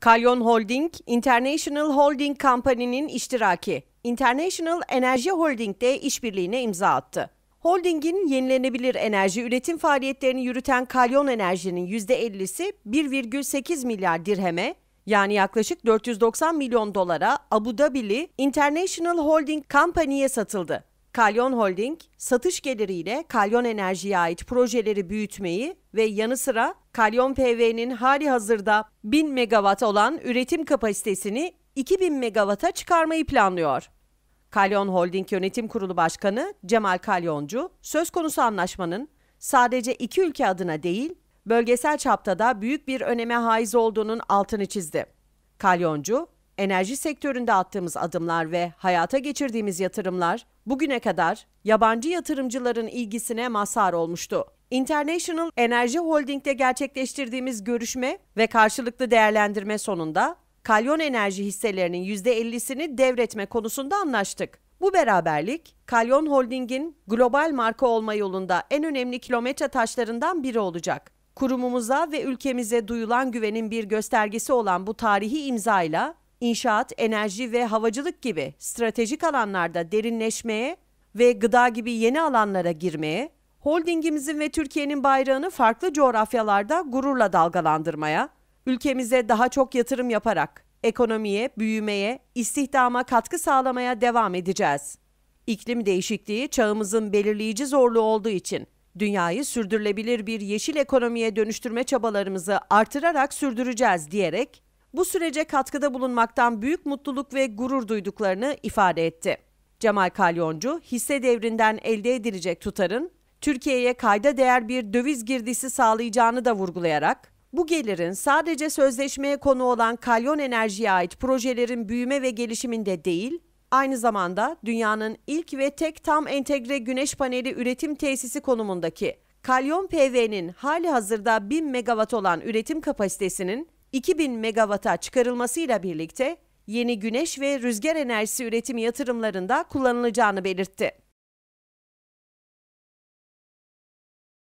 Kalyon Holding, International Holding Company'nin iştiraki International Enerji Holding'de işbirliğine imza attı. Holding'in yenilenebilir enerji üretim faaliyetlerini yürüten Kalyon Enerji'nin %50'si 1,8 milyar dirheme, yani yaklaşık 490 milyon dolara Abu Dabili International Holding Company'ye satıldı. Kalyon Holding, satış geliriyle Kalyon Enerji'ye ait projeleri büyütmeyi ve yanı sıra Kalyon PV'nin hali hazırda 1000 megawatt olan üretim kapasitesini 2000 megawata çıkarmayı planlıyor. Kalyon Holding Yönetim Kurulu Başkanı Cemal Kalyoncu, söz konusu anlaşmanın sadece iki ülke adına değil, bölgesel çapta da büyük bir öneme haiz olduğunun altını çizdi. Kalyoncu, enerji sektöründe attığımız adımlar ve hayata geçirdiğimiz yatırımlar bugüne kadar yabancı yatırımcıların ilgisine mazhar olmuştu. International Energy Holding'de gerçekleştirdiğimiz görüşme ve karşılıklı değerlendirme sonunda Kalyon Enerji hisselerinin %50'sini devretme konusunda anlaştık. Bu beraberlik Kalyon Holding'in global marka olma yolunda en önemli kilometre taşlarından biri olacak. Kurumumuza ve ülkemize duyulan güvenin bir göstergesi olan bu tarihi imzayla inşaat, enerji ve havacılık gibi stratejik alanlarda derinleşmeye ve gıda gibi yeni alanlara girmeye, holdingimizin ve Türkiye'nin bayrağını farklı coğrafyalarda gururla dalgalandırmaya, ülkemize daha çok yatırım yaparak ekonomiye, büyümeye, istihdama katkı sağlamaya devam edeceğiz. İklim değişikliği çağımızın belirleyici zorluğu olduğu için dünyayı sürdürülebilir bir yeşil ekonomiye dönüştürme çabalarımızı artırarak sürdüreceğiz diyerek bu sürece katkıda bulunmaktan büyük mutluluk ve gurur duyduklarını ifade etti. Cemal Kalyoncu, hisse devrinden elde edilecek tutarın Türkiye'ye kayda değer bir döviz girdisi sağlayacağını da vurgulayarak, bu gelirin sadece sözleşmeye konu olan Kalyon Enerji'ye ait projelerin büyüme ve gelişiminde değil, aynı zamanda dünyanın ilk ve tek tam entegre güneş paneli üretim tesisi konumundaki Kalyon PV'nin hali hazırda 1000 megawatt olan üretim kapasitesinin 2000 megawata çıkarılmasıyla birlikte yeni güneş ve rüzgar enerjisi üretimi yatırımlarında kullanılacağını belirtti.